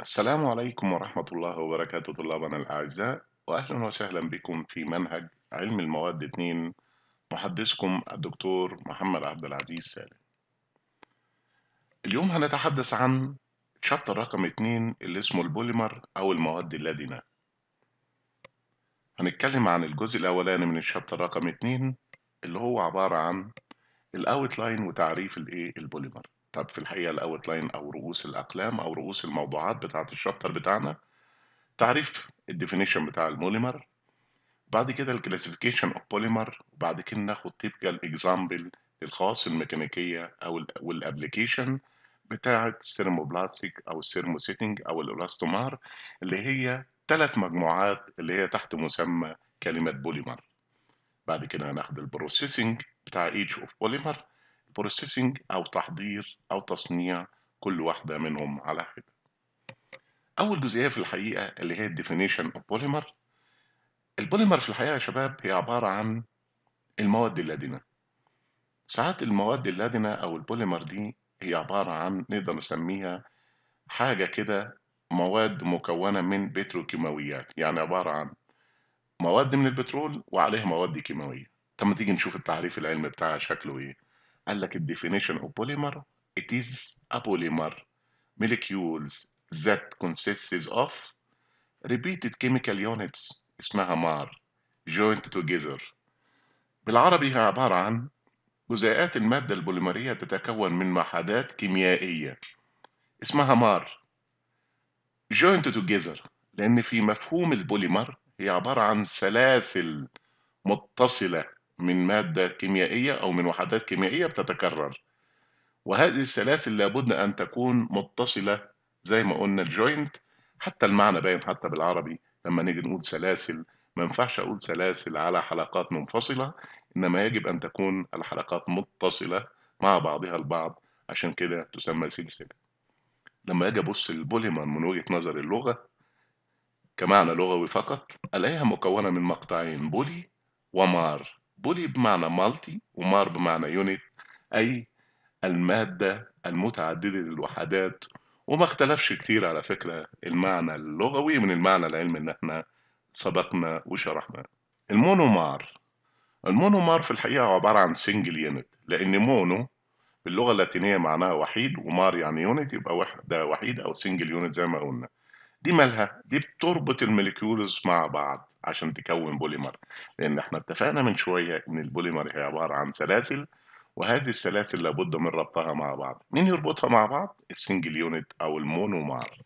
السلام عليكم ورحمة الله وبركاته طلابنا الأعزاء وأهلا وسهلا بكم في منهج علم المواد 2 محدثكم الدكتور محمد عبد العزيز سالم اليوم هنتحدث عن شابتر رقم 2 اللي اسمه البوليمر أو المواد اللادنة هنتكلم عن الجزء الأولاني من الشابتر رقم 2 اللي هو عبارة عن الأوتلاين وتعريف الإيه البوليمر مرتب في الحقيقه الاوت لاين او رؤوس الاقلام او رؤوس الموضوعات بتاعه الشابتر بتاعنا تعريف الديفينيشن بتاع الموليمر بعد كده الكلاسيفيكيشن اوف بوليمر وبعد كده ناخد تيبكال اكزامبل الخاص الميكانيكيه او والابلكيشن بتاعه السيرموبلاستيك او السيرموسيتنج او الاولاستومار اللي هي ثلاث مجموعات اللي هي تحت مسمى كلمه بوليمر بعد كده هناخد البروسيسنج بتاع ايتش اوف بوليمر بروسيسنج أو تحضير أو تصنيع كل واحدة منهم على حدة أول جزئية في الحقيقة اللي هي الديفينيشن اوف بوليمر البوليمر في الحقيقة يا شباب هي عبارة عن المواد اللادنة ساعات المواد اللادنة أو البوليمر دي هي عبارة عن نقدر نسميها حاجة كده مواد مكونة من بتروكيماويات يعني عبارة عن مواد من البترول وعليها مواد كيماوية طب ما تيجي نشوف التعريف العلمي بتاعها شكله ايه قال لك الديفينيشن اوف بوليمر it is a polymer molecules that consists of repeated chemical units اسمها مار joined together بالعربي هي عبارة عن جزيئات المادة البوليمرية تتكون من معادات كيميائية اسمها مار joined together لأن في مفهوم البوليمر هي عبارة عن سلاسل متصلة من مادة كيميائية أو من وحدات كيميائية بتتكرر وهذه السلاسل لابد أن تكون متصلة زي ما قلنا الجوينت حتى المعنى باين حتى بالعربي لما نيجي نقول سلاسل ما ينفعش أقول سلاسل على حلقات منفصلة إنما يجب أن تكون الحلقات متصلة مع بعضها البعض عشان كده تسمى سلسلة لما أجي أبص للبوليمر من وجهة نظر اللغة كمعنى لغوي فقط ألاقيها مكونة من مقطعين بولي ومار بولي بمعنى مالتي ومار بمعنى يونت أي المادة المتعددة الوحدات وما اختلفش كتير على فكرة المعنى اللغوي من المعنى العلمي اللي احنا سبقنا وشرحناه المونومار المونومار في الحقيقة عبارة عن سنجل يونت لأن مونو باللغة اللاتينية معناها وحيد ومار يعني يونت يبقى وحدة وحيد أو سنجل يونت زي ما قلنا دي مالها دي بتربط الموليكيولز مع بعض عشان تكون بوليمر لان احنا اتفقنا من شويه ان البوليمر هي عباره عن سلاسل وهذه السلاسل لابد من ربطها مع بعض مين يربطها مع بعض السنجل يونت او المونومار